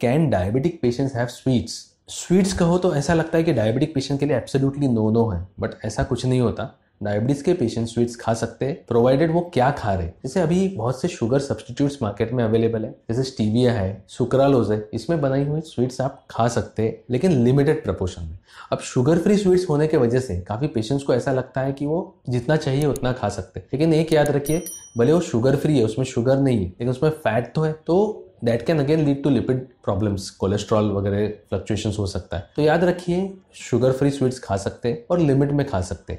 can diabetic patients have sweets sweets कहो तो ऐसा लगता है कि डायबिटिक पेशेंट के लिए एब्सोल्युटली नो नो है बट ऐसा कुछ नहीं होता डायबिटीज़ के पेशेंट स्वीट्स खा सकते हैं प्रोवाइडेड वो क्या खा रहे हैं जैसे अभी बहुत से शुगर सब्सटीट्यूट्स मार्केट में अवेलेबल है जैसे स्टीविया है सुक्रालोज है इसमें बनाई हुई स्वीट्स आप खा सकते हैं लेकिन लिमिटेड प्रपोर्शन में अब शुगर फ्री स्वीट्स होने की वजह से काफ़ी पेशेंट्स को ऐसा लगता है कि वो जितना चाहिए उतना खा सकते हैं लेकिन एक याद रखिए भले वो शुगर फ्री है उसमें शुगर नहीं है लेकिन उसमें फैट तो है तो that can again lead to lipid problems cholesterol वगैरह फ्लक्चुएशंस हो सकता है तो याद रखिए शुगर फ्री स्वीट्स खा सकते हैं और लिमिट में खा सकते हैं